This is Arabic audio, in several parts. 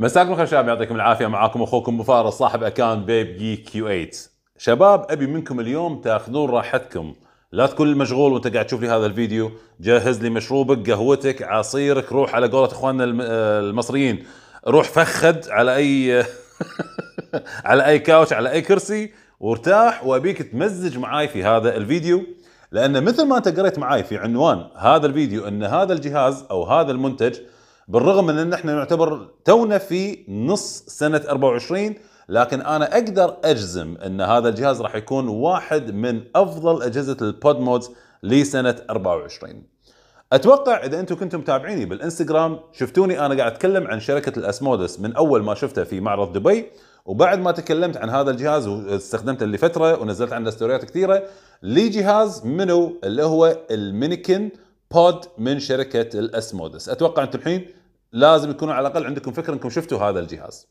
مساكم الخير شباب يعطيكم العافيه معاكم اخوكم مفارس فارس صاحب اكاونت بيب جي كيو 8 شباب ابي منكم اليوم تاخذون راحتكم لا تكون مشغول وانت قاعد تشوف لي هذا الفيديو جهز لي مشروبك قهوتك عصيرك روح على قولة اخواننا آه، المصريين روح فخد على اي على اي كاوش على اي كرسي وارتاح وابيك تمزج معاي في هذا الفيديو لان مثل ما انت قريت معاي في عنوان هذا الفيديو ان هذا الجهاز او هذا المنتج بالرغم من ان احنا نعتبر تونا في نص سنه 24 لكن انا اقدر اجزم ان هذا الجهاز راح يكون واحد من افضل اجهزه البود مودز لسنه 24 اتوقع اذا انتم كنتم متابعيني بالانستغرام شفتوني انا قاعد اتكلم عن شركه الاسمودس من اول ما شفتها في معرض دبي وبعد ما تكلمت عن هذا الجهاز واستخدمته لفتره ونزلت عنه ستوريات كثيره لي جهاز منو اللي هو المينيكن بود من شركه الاسمودس اتوقع انتم الحين لازم يكونوا على الاقل عندكم فكره انكم شفتوا هذا الجهاز.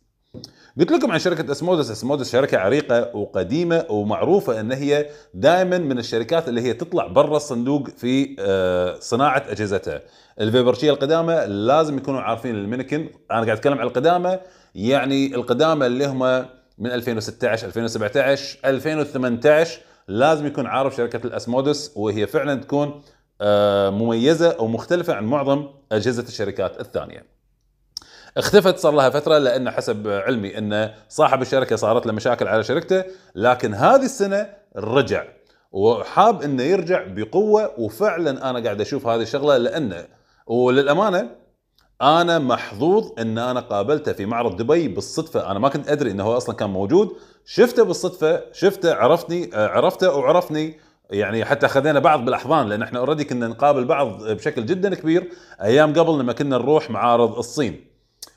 قلت لكم عن شركه اسمودس، اسمودس شركه عريقه وقديمه ومعروفه ان هي دائما من الشركات اللي هي تطلع برا الصندوق في آه، صناعه اجهزتها. الفيبرشيه القدامى لازم يكونوا عارفين المينكن، انا قاعد اتكلم عن القدامى يعني القدامى اللي هم من 2016 2017 2018 لازم يكون عارف شركه الاسمودس وهي فعلا تكون آه، مميزه او مختلفه عن معظم اجهزه الشركات الثانيه. اختفت صار لها فتره لان حسب علمي ان صاحب الشركه صارت له مشاكل على شركته لكن هذه السنه رجع وحاب انه يرجع بقوه وفعلا انا قاعد اشوف هذه الشغله لانه وللامانه انا محظوظ ان انا قابلته في معرض دبي بالصدفه انا ما كنت ادري انه هو اصلا كان موجود شفته بالصدفه شفته عرفني آه، عرفته وعرفني يعني حتى خذينا بعض بالاحضان لان احنا اوريدي كنا نقابل بعض بشكل جدا كبير ايام قبل لما كنا نروح معارض الصين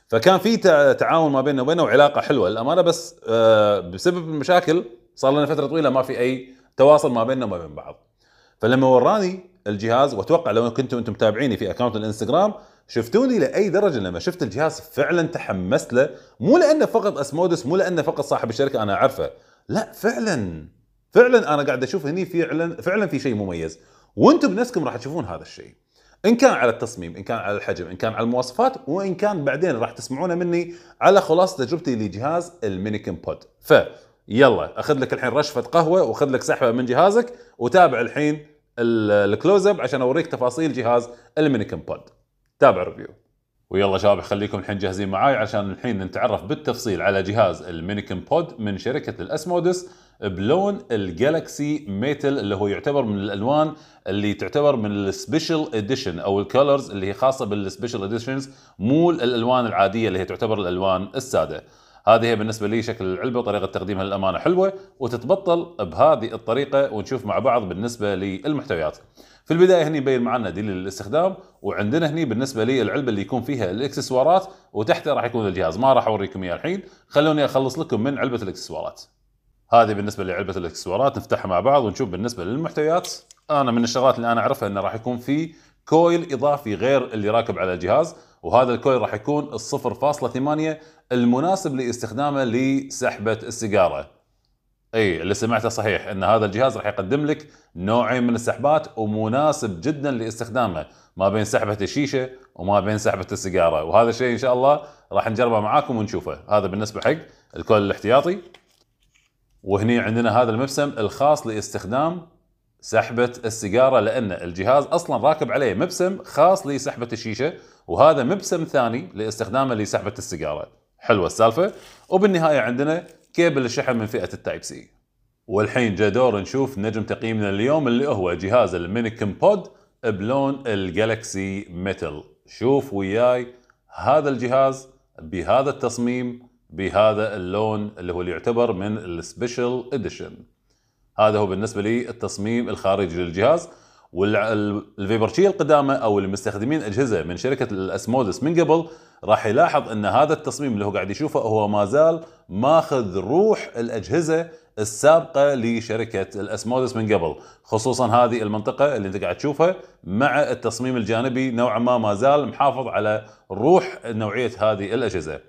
فكان في تعاون ما بيننا وبينه وعلاقه حلوه للامانه بس آه، بسبب المشاكل صار لنا فتره طويله ما في اي تواصل ما بيننا وما بين بعض فلما وراني الجهاز واتوقع لو كنتم انتم متابعيني في اكونت الانستغرام شفتوني لاي درجه لما شفت الجهاز فعلا تحمست له مو لانه فقط اسمودس مو لانه فقط صاحب الشركه انا اعرفه لا فعلا فعلا انا قاعد اشوف هني فعلا فعلا في شيء مميز وانتم بنفسكم راح تشوفون هذا الشيء ان كان على التصميم ان كان على الحجم ان كان على المواصفات وان كان بعدين راح تسمعونه مني على خلاصه تجربتي لجهاز المينيكن بود ف يلا اخذ لك الحين رشفه قهوه واخذ لك سحبه من جهازك وتابع الحين الكلوز اب عشان اوريك تفاصيل جهاز المينيكن بود تابع ريفيو ويلا شباب خليكم الحين جاهزين معاي عشان الحين نتعرف بالتفصيل على جهاز المينيكن بود من شركه الاسمودس بلون الجالكسي ميتل اللي هو يعتبر من الالوان اللي تعتبر من السبيشل اديشن او الكولرز اللي هي خاصه بالسبيشل اديشنز مو الالوان العاديه اللي هي تعتبر الالوان الساده هذه هي بالنسبه لي شكل العلبه وطريقه تقديمها للامانه حلوه وتتبطل بهذه الطريقه ونشوف مع بعض بالنسبه للمحتويات في البدايه هني يبين معنا دليل الاستخدام وعندنا هني بالنسبه لي العلبه اللي يكون فيها الاكسسوارات وتحتها راح يكون الجهاز ما راح اوريكم اياه الحين خلوني اخلص لكم من علبه الاكسسوارات هذه بالنسبه لعلبه الاكسسوارات نفتحها مع بعض ونشوف بالنسبه للمحتويات انا من الشغلات اللي انا اعرفها انه راح يكون في كويل اضافي غير اللي راكب على الجهاز وهذا الكويل راح يكون 0.8 المناسب لاستخدامه لسحبة السيجارة اي اللي سمعته صحيح ان هذا الجهاز راح يقدم لك نوعين من السحبات ومناسب جدا لاستخدامه ما بين سحبه الشيشه وما بين سحبه السيجاره وهذا الشيء ان شاء الله راح نجربه معاكم ونشوفه هذا بالنسبه حق الكول الاحتياطي وهني عندنا هذا المبسم الخاص لاستخدام سحبة السيجارة لأن الجهاز أصلا راكب عليه مبسم خاص لسحبة الشيشة وهذا مبسم ثاني لاستخدامه لسحبة السيجارة حلوة السالفة وبالنهاية عندنا كيبل الشحن من فئة التايب سي والحين جاء دور نشوف نجم تقييمنا اليوم اللي هو جهاز المينيكم بود بلون الجالكسي ميتل شوف وياي هذا الجهاز بهذا التصميم بهذا اللون اللي هو اللي يعتبر من السبيشل اديشن هذا هو بالنسبه لي التصميم الخارجي للجهاز والفيبرشيه القدامى او المستخدمين اجهزه من شركه الاسمودس من قبل راح يلاحظ ان هذا التصميم اللي هو قاعد يشوفه هو ما زال ماخذ روح الاجهزه السابقه لشركه الاسمودس من قبل خصوصا هذه المنطقه اللي انت قاعد تشوفها مع التصميم الجانبي نوعا ما ما زال محافظ على روح نوعيه هذه الاجهزه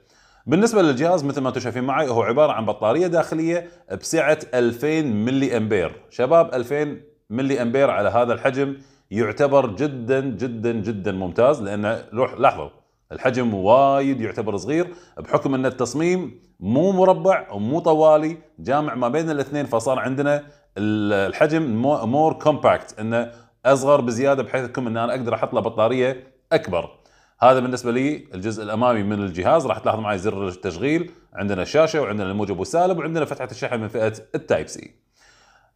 بالنسبة للجهاز مثل ما انتم شايفين معي هو عبارة عن بطارية داخلية بسعة 2000 ملي امبير شباب 2000 ملي امبير على هذا الحجم يعتبر جدا جدا جدا ممتاز لانه روح لاحظوا الحجم وايد يعتبر صغير بحكم ان التصميم مو مربع ومو طوالي جامع ما بين الاثنين فصار عندنا الحجم مور كومباكت انه اصغر بزياده بحيث ان انا اقدر احط له بطاريه اكبر هذا بالنسبه لي الجزء الامامي من الجهاز راح تلاحظ معي زر التشغيل عندنا الشاشه وعندنا الموجب والسالب وعندنا فتحه الشحن من فئه التايب سي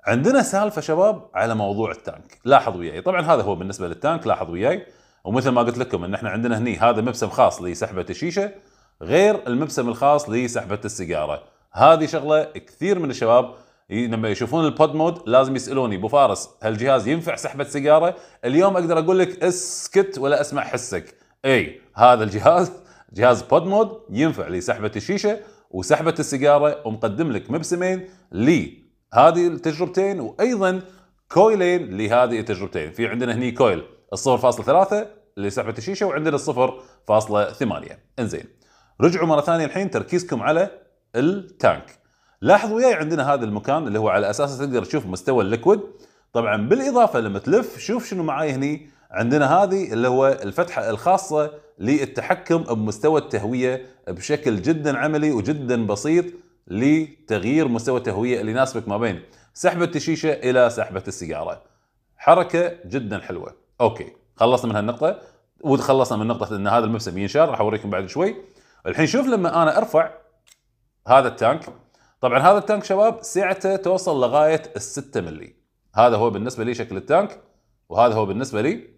عندنا سالفه شباب على موضوع التانك لاحظ وياي طبعا هذا هو بالنسبه للتانك لاحظ وياي ومثل ما قلت لكم ان احنا عندنا هني هذا مبسم خاص لسحبه الشيشه غير المبسم الخاص لسحبه السيجاره هذه شغله كثير من الشباب لما يشوفون البود مود لازم يسالوني ابو فارس الجهاز ينفع سحبه سيجاره اليوم اقدر اقول لك اسكت ولا اسمع حسك اي هذا الجهاز جهاز بود مود ينفع لسحبه الشيشه وسحبه السيجاره ومقدم لك مبسمين لهذه التجربتين وايضا كويلين لهذه التجربتين في عندنا هني كويل 0.3 لسحبه الشيشه وعندنا 0.8 انزين رجعوا مره ثانيه الحين تركيزكم على التانك لاحظوا وياي عندنا هذا المكان اللي هو على اساسه تقدر تشوف مستوى الليكويد طبعا بالاضافه لما تلف شوف شنو معاي هني عندنا هذه اللي هو الفتحة الخاصة للتحكم بمستوى التهوية بشكل جدا عملي وجدا بسيط لتغيير مستوى التهوية اللي يناسبك ما بين سحبة الشيشة إلى سحبة السيجارة حركة جدا حلوة أوكي خلصنا من هالنقطة وتخلصنا من نقطة أن هذا المبسم ينشر راح أوريكم بعد شوي الحين شوف لما أنا أرفع هذا التانك طبعا هذا التانك شباب سعته توصل لغاية الستة ملي هذا هو بالنسبة لي شكل التانك وهذا هو بالنسبة لي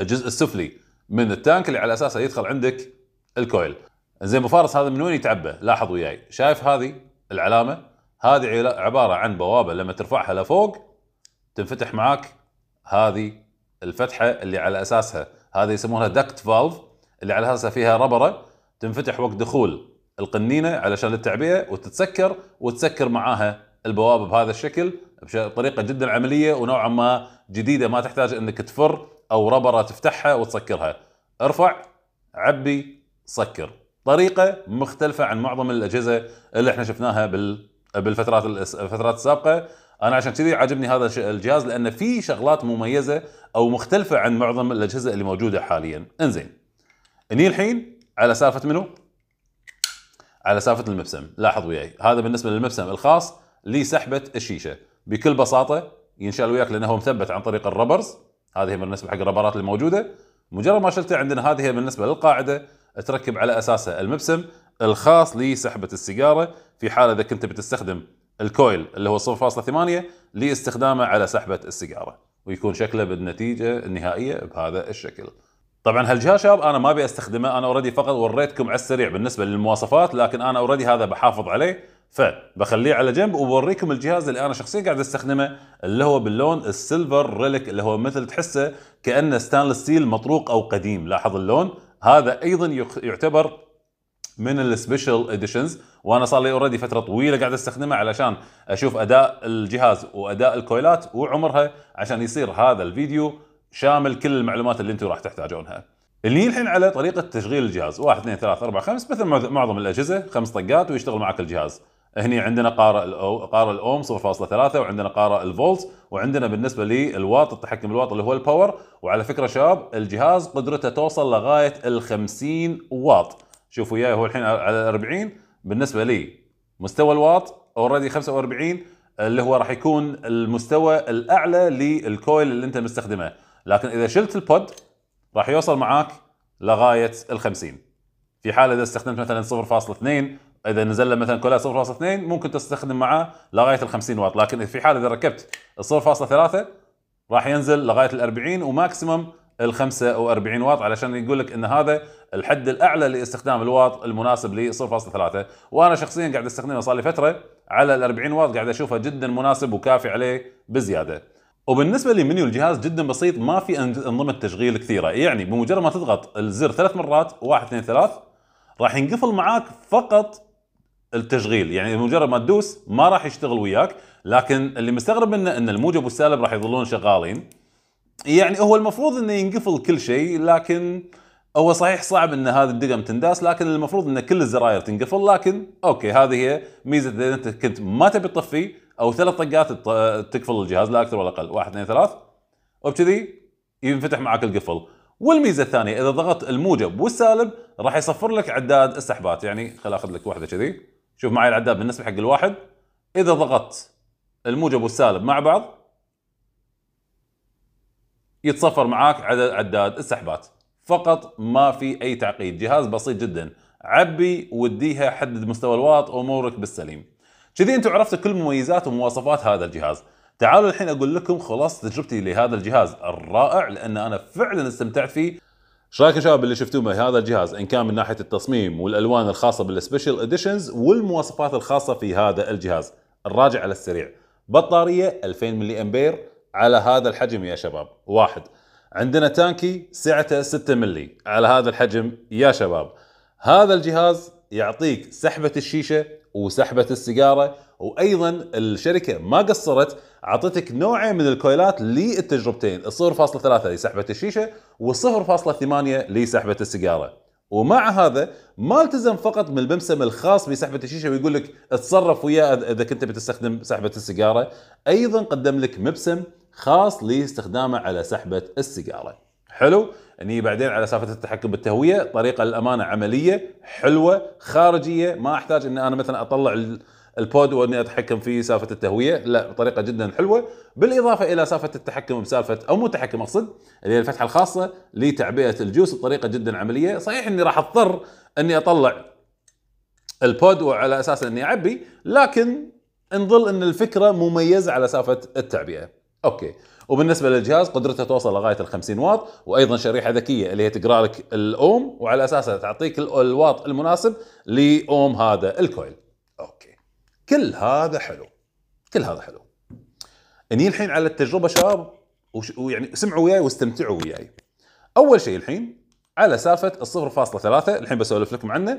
الجزء السفلي من التانك اللي على اساسه يدخل عندك الكويل زين ابو فارس هذا من وين يتعبى لاحظ وياي شايف هذه العلامه هذه عباره عن بوابه لما ترفعها لفوق تنفتح معاك هذه الفتحه اللي على اساسها هذه يسمونها دكت فالف اللي على اساسها فيها ربره تنفتح وقت دخول القنينه علشان التعبئه وتتسكر وتسكر معاها البوابه بهذا الشكل بطريقه جدا عمليه ونوعا ما جديده ما تحتاج انك تفر او ربره تفتحها وتسكرها ارفع عبي سكر طريقه مختلفه عن معظم الاجهزه اللي احنا شفناها بال بالفترات الفترات السابقه انا عشان كذي عاجبني هذا الجهاز لان في شغلات مميزه او مختلفه عن معظم الاجهزه اللي موجوده حاليا انزين هني الحين على سالفه منو على سالفه المبسم لاحظ وياي هذا بالنسبه للمبسم الخاص لسحبه الشيشه بكل بساطه ينشال وياك لانه هو مثبت عن طريق الربرز هذه بالنسبه حق الربرات الموجوده مجرد ما شلته عندنا هذه بالنسبه للقاعده تركب على اساسها المبسم الخاص لسحبه السيجاره في حال اذا كنت بتستخدم الكويل اللي هو 0.8 لاستخدامه على سحبه السيجاره ويكون شكله بالنتيجه النهائيه بهذا الشكل. طبعا هالجهاز شباب انا ما ابي استخدمه انا اوريدي فقط وريتكم على السريع بالنسبه للمواصفات لكن انا اوريدي هذا بحافظ عليه فبخليه على جنب وبوريكم الجهاز اللي انا شخصيا قاعد استخدمه اللي هو باللون السيلفر ريليك اللي هو مثل تحسه كانه ستانلس ستيل مطروق او قديم لاحظ اللون هذا ايضا يعتبر من السبيشل اديشنز وانا صار لي اوريدي فتره طويله قاعد استخدمه علشان اشوف اداء الجهاز واداء الكويلات وعمرها عشان يصير هذا الفيديو شامل كل المعلومات اللي انتم راح تحتاجونها. اللي الحين على طريقه تشغيل الجهاز 1 2 3 4 5 مثل معظم الاجهزه خمس طقات ويشتغل معك الجهاز. هني عندنا قارئ الاو قارئ الاوم 0.3 وعندنا قارئ الفولت وعندنا بالنسبه للواط التحكم الواط اللي هو الباور وعلى فكره شباب الجهاز قدرته توصل لغايه ال 50 واط شوفوا وياي هو الحين على 40 بالنسبه لي مستوى الواط اوريدي 45 اللي هو راح يكون المستوى الاعلى للكويل اللي انت مستخدمه لكن اذا شلت البود راح يوصل معاك لغايه ال 50 في حال اذا استخدمت مثلا 0.2 اذا نزل مثلا كلها 0.2 ممكن تستخدم معاه لغايه ال 50 واط لكن في حال اذا ركبت 0.3 راح ينزل لغايه ال 40 وماكسيمم ال 45 واط علشان يقول لك ان هذا الحد الاعلى لاستخدام الواط المناسب ل 0.3 وانا شخصيا قاعد استخدمه صار لي فتره على ال 40 واط قاعد اشوفه جدا مناسب وكافي عليه بزياده وبالنسبه لمنيو الجهاز جدا بسيط ما في انظمه تشغيل كثيره يعني بمجرد ما تضغط الزر ثلاث مرات 1 2 3 راح ينقفل معاك فقط التشغيل يعني مجرد ما تدوس ما راح يشتغل وياك لكن اللي مستغرب منه ان الموجب والسالب راح يظلون شغالين يعني هو المفروض انه ينقفل كل شيء لكن هو صحيح صعب ان هذه الدقم تنداس لكن المفروض ان كل الزراير تنقفل لكن اوكي هذه هي ميزه اذا انت كنت ما تبي تطفي او ثلاث طقات تقفل الجهاز لا اكثر ولا اقل واحد اثنين ثلاث وبكذي ينفتح معك القفل والميزه الثانيه اذا ضغطت الموجب والسالب راح يصفر لك عداد السحبات يعني خل اخذ لك واحده كذي شوف معي العداد بالنسبه حق الواحد اذا ضغطت الموجب والسالب مع بعض يتصفر معاك عدد عداد السحبات فقط ما في اي تعقيد جهاز بسيط جدا عبي وديها حدد مستوى الواط امورك بالسليم كذي انتم عرفتوا كل مميزات ومواصفات هذا الجهاز تعالوا الحين اقول لكم خلاص تجربتي لهذا الجهاز الرائع لان انا فعلا استمتعت فيه ايش رايكم شباب اللي شفتوه هذا الجهاز ان كان من ناحيه التصميم والالوان الخاصه بالسبيشال اديشنز والمواصفات الخاصه في هذا الجهاز الراجع على السريع بطاريه 2000 ملي امبير على هذا الحجم يا شباب واحد عندنا تانكي سعته 6 ملي على هذا الحجم يا شباب هذا الجهاز يعطيك سحبه الشيشه وسحبت السيجاره وايضا الشركه ما قصرت اعطتك نوعين من الكويلات للتجربتين 0.3 لسحبه الشيشه و0.8 لسحبه السيجاره ومع هذا ما التزم فقط من الخاص بسحبه الشيشه ويقول لك اتصرف وياه اذا كنت بتستخدم سحبه السيجاره ايضا قدم لك مبسم خاص لاستخدامه على سحبه السيجاره حلو نيجي بعدين على سالفه التحكم بالتهويه طريقه للامانه عمليه حلوه خارجيه ما احتاج ان انا مثلا اطلع البود واني اتحكم في سالفه التهويه لا بطريقه جدا حلوه بالاضافه الى سالفه التحكم بسالفه او مو تحكم اقصد اللي هي الفتحه الخاصه لتعبئه الجوس بطريقه جدا عمليه صحيح اني راح اضطر اني اطلع البود وعلى اساس اني اعبي لكن نظل ان الفكره مميزه على سالفه التعبئه اوكي وبالنسبه للجهاز قدرته توصل لغايه ال 50 واط وايضا شريحه ذكيه اللي هي تقرا لك الاوم وعلى اساسها تعطيك الواط المناسب لاوم هذا الكويل اوكي كل هذا حلو كل هذا حلو اني الحين على التجربه شباب ويعني سمعوا وياي واستمتعوا وياي اول شيء الحين على سالفه 0.3 الحين بسولف لكم عنه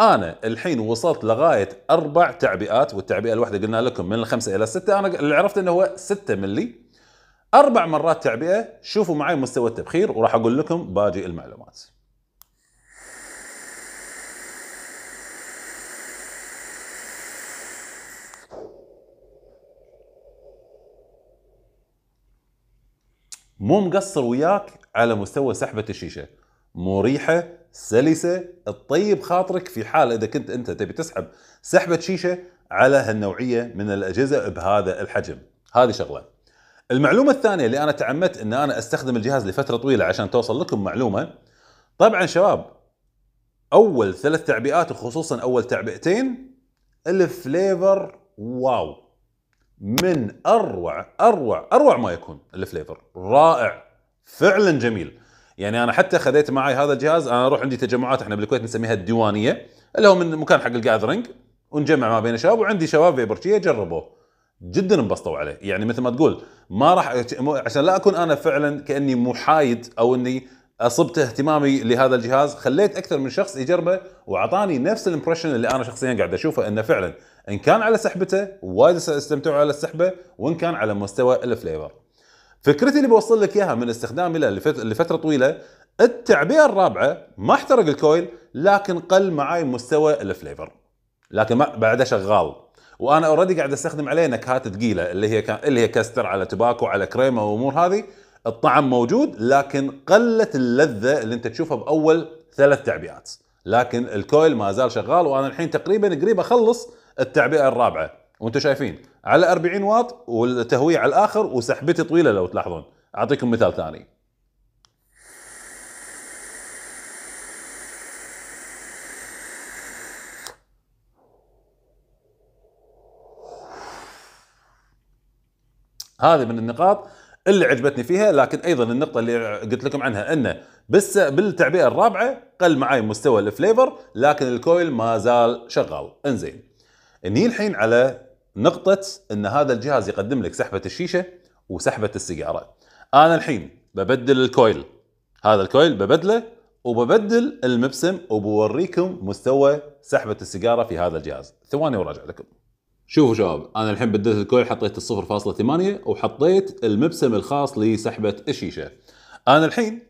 انا الحين وصلت لغايه اربع تعبئات والتعبئه الواحده قلنا لكم من الخمسه الى السته انا اللي عرفت انه هو 6 ملي اربع مرات تعبئه شوفوا معي مستوى التبخير وراح اقول لكم باقي المعلومات مو مقصر وياك على مستوى سحبه الشيشه مريحه سلسه تطيب خاطرك في حال اذا كنت انت تبي تسحب سحبه شيشه على هالنوعيه من الاجهزه بهذا الحجم هذه شغله المعلومه الثانيه اللي انا تعمدت ان انا استخدم الجهاز لفتره طويله عشان توصل لكم معلومه طبعا شباب اول ثلاث تعبئات وخصوصا اول تعبئتين الفليفر واو من اروع اروع اروع ما يكون الفليفر رائع فعلا جميل يعني انا حتى خذيت معي هذا الجهاز انا اروح عندي تجمعات احنا بالكويت نسميها الديوانيه اللي هو من مكان حق الجاذرينج ونجمع ما بين الشباب وعندي شباب فيبرتشيه جربوه جدا انبسطوا عليه يعني مثل ما تقول ما راح عشان لا اكون انا فعلا كاني محايد او اني اصبت اهتمامي لهذا الجهاز خليت اكثر من شخص يجربه واعطاني نفس الامبريشن اللي انا شخصيا قاعد اشوفه انه فعلا ان كان على سحبته وايد استمتعوا على السحبه وان كان على مستوى الفليفر فكرتي اللي بوصل لك اياها من استخدامي له لفتره طويله التعبئه الرابعه ما احترق الكويل لكن قل معاي مستوى الفليفر لكن بعده شغال وانا اوريدي قاعد استخدم عليه نكهات ثقيله اللي هي اللي هي كاستر على تباكو على كريمه وامور هذه الطعم موجود لكن قلت اللذه اللي انت تشوفها باول ثلاث تعبئات لكن الكويل ما زال شغال وانا الحين تقريبا قريب اخلص التعبئه الرابعه وانتم شايفين على 40 واط والتهويه على الاخر وسحبتي طويله لو تلاحظون اعطيكم مثال ثاني هذه من النقاط اللي عجبتني فيها لكن ايضا النقطه اللي قلت لكم عنها انه بس بالتعبئه الرابعه قل معي مستوى الفليفر لكن الكويل ما زال شغال انزين اني الحين على نقطه ان هذا الجهاز يقدم لك سحبه الشيشه وسحبه السيجاره انا الحين ببدل الكويل هذا الكويل ببدله وببدل المبسم وبوريكم مستوى سحبه السيجاره في هذا الجهاز ثواني وراجع لكم شوفوا شباب انا الحين بدلت الكويل حطيت الصفر فاصلة ثمانية وحطيت المبسم الخاص لسحبة الشيشة انا الحين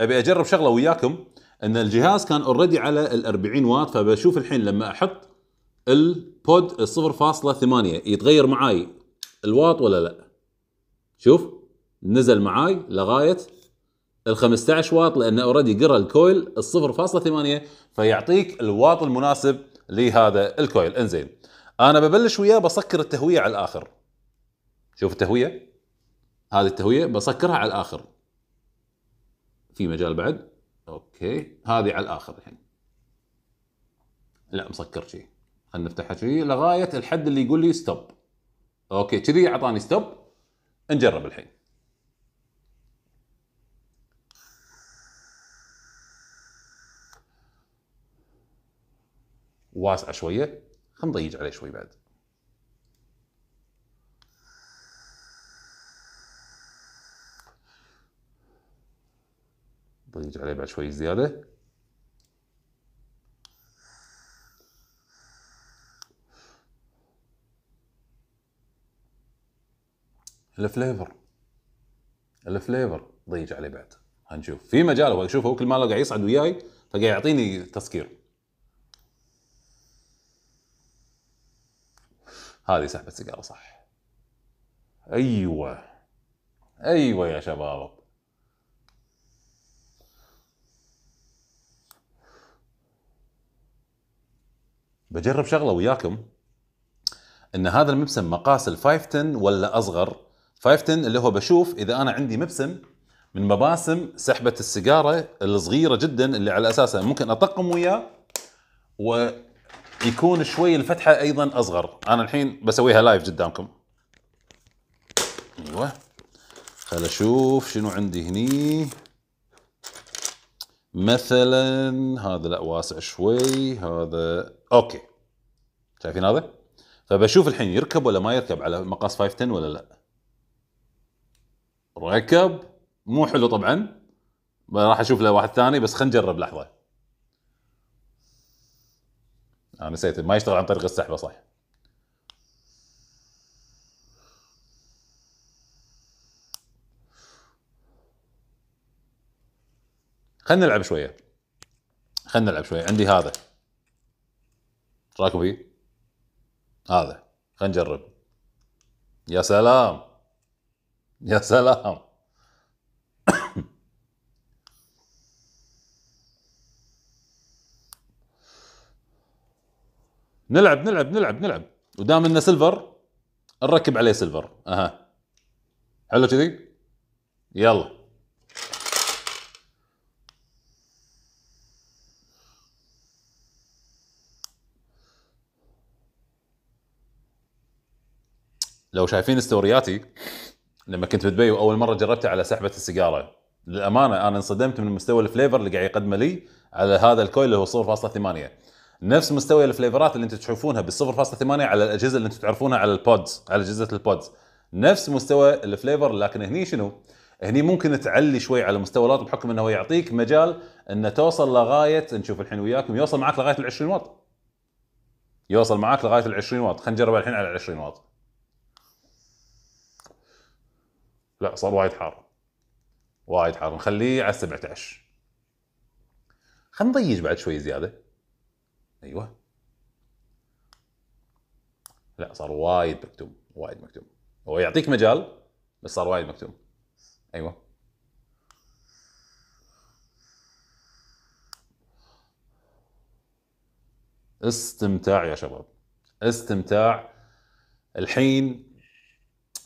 ابي اجرب شغله وياكم ان الجهاز كان اوريدي على ال 40 واط فبشوف الحين لما احط البود 0.8 يتغير معاي الواط ولا لا شوف نزل معاي لغايه ال 15 واط لانه اوريدي قرا الكويل 0.8 فيعطيك الواط المناسب لهذا الكويل انزين انا ببلش وياه بسكر التهويه على الاخر شوف التهويه هذه التهويه بسكرها على الاخر في مجال بعد اوكي هذه على الاخر الحين لا مسكر شيء خلينا نفتحها شيء لغايه الحد اللي يقول لي ستوب اوكي كذي اعطاني ستوب نجرب الحين واسعه شويه خلينا نضيج عليه شوي بعد ضيج عليه بعد شوي زيادة الفليفر الفليفر ضيج عليه بعد هنشوف في مجال هو شوف هو كل ما قاعد يصعد وياي فقاعد يعطيني تسكير هذه سحبة سيجارة صح أيوة أيوة يا شباب بجرب شغله وياكم ان هذا المبسم مقاس ال 510 ولا اصغر 510 اللي هو بشوف اذا انا عندي مبسم من مباسم سحبه السيجاره الصغيره جدا اللي على اساسها ممكن اطقم وياه يكون شوي الفتحه ايضا اصغر انا الحين بسويها لايف قدامكم ايوه خل اشوف شنو عندي هني مثلا هذا لا واسع شوي هذا اوكي شايفين هذا فبشوف طيب، الحين يركب ولا ما يركب على مقاس 510 ولا لا ركب مو حلو طبعا راح اشوف له واحد ثاني بس خلينا نجرب لحظه انا نسيت ما يشتغل عن طريق السحبه صح خلينا نلعب شويه خلينا نلعب شويه عندي هذا راكبي فيه؟ هذا خلينا نجرب يا سلام يا سلام نلعب نلعب نلعب نلعب ودام انه سيلفر نركب عليه سيلفر اها حلو كذي يلا لو شايفين ستورياتي لما كنت بدبي واول مره جربتها على سحبه السيجاره للامانه انا انصدمت من مستوى الفليفر اللي قاعد يقدمه لي على هذا الكويل اللي هو 0.8 نفس مستوى الفليفرات اللي انتم تشوفونها بال 0.8 على الاجهزه اللي انتم تعرفونها على البودز على اجهزه البودز نفس مستوى الفليفر لكن هني شنو؟ هني ممكن تعلي شوي على مستوى الواط بحكم انه يعطيك مجال انه توصل لغايه نشوف الحين وياكم يوصل معك لغايه ال 20 واط يوصل معك لغايه ال 20 واط خلينا نجربها الحين على ال 20 واط لا صار وايد حار وايد حار نخليه على 17 خلينا نضيج بعد شوي زياده ايوه لا صار وايد مكتوم وايد مكتوم هو يعطيك مجال بس صار وايد مكتوم ايوه استمتاع يا شباب استمتاع الحين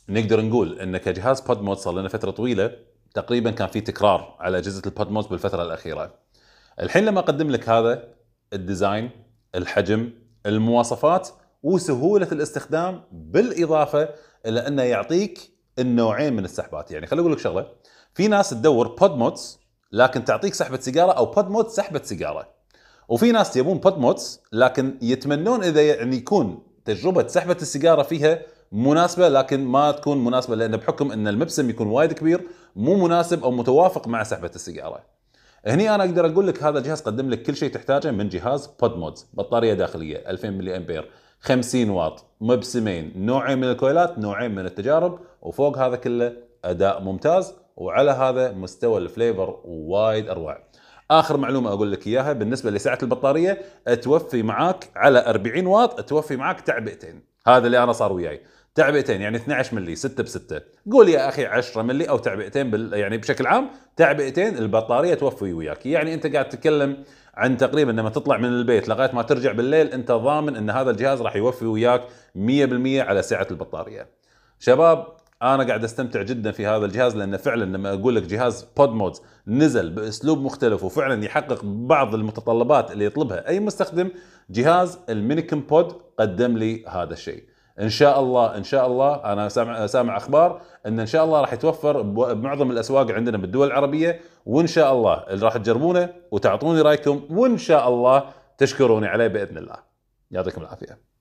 نقدر نقول ان كجهاز بود صار لنا فتره طويله تقريبا كان في تكرار على اجهزه البود بالفتره الاخيره الحين لما اقدم لك هذا الديزاين الحجم المواصفات وسهوله الاستخدام بالاضافه الى انه يعطيك النوعين من السحبات يعني خليني اقول لك شغله في ناس تدور بود موتس لكن تعطيك سحبه سيجاره او بود موتس سحبه سيجاره وفي ناس يبون بود موتس لكن يتمنون اذا يعني يكون تجربه سحبه السيجاره فيها مناسبه لكن ما تكون مناسبه لان بحكم ان المبسم يكون وايد كبير مو مناسب او متوافق مع سحبه السيجاره هني انا اقدر اقول لك هذا الجهاز قدم لك كل شيء تحتاجه من جهاز بود مودز بطاريه داخليه 2000 ملي امبير 50 واط مبسمين نوعين من الكويلات نوعين من التجارب وفوق هذا كله اداء ممتاز وعلى هذا مستوى الفليفر وايد اروع اخر معلومه اقول لك اياها بالنسبه لسعه البطاريه توفي معاك على 40 واط توفي معاك تعبئتين هذا اللي انا صار وياي تعبئتين يعني 12 ملي 6 ب 6 قول يا اخي 10 ملي او تعبئتين بال... يعني بشكل عام تعبئتين البطاريه توفي وياك يعني انت قاعد تتكلم عن تقريبا لما تطلع من البيت لغايه ما ترجع بالليل انت ضامن ان هذا الجهاز راح يوفي وياك 100% على سعه البطاريه شباب انا قاعد استمتع جدا في هذا الجهاز لانه فعلا لما اقول لك جهاز بود مودز نزل باسلوب مختلف وفعلا يحقق بعض المتطلبات اللي يطلبها اي مستخدم جهاز المينيكم بود قدم لي هذا الشيء ان شاء الله ان شاء الله انا سامع سامع اخبار ان ان شاء الله راح يتوفر بمعظم الاسواق عندنا بالدول العربيه وان شاء الله راح تجربونه وتعطوني رايكم وان شاء الله تشكروني عليه باذن الله يعطيكم العافيه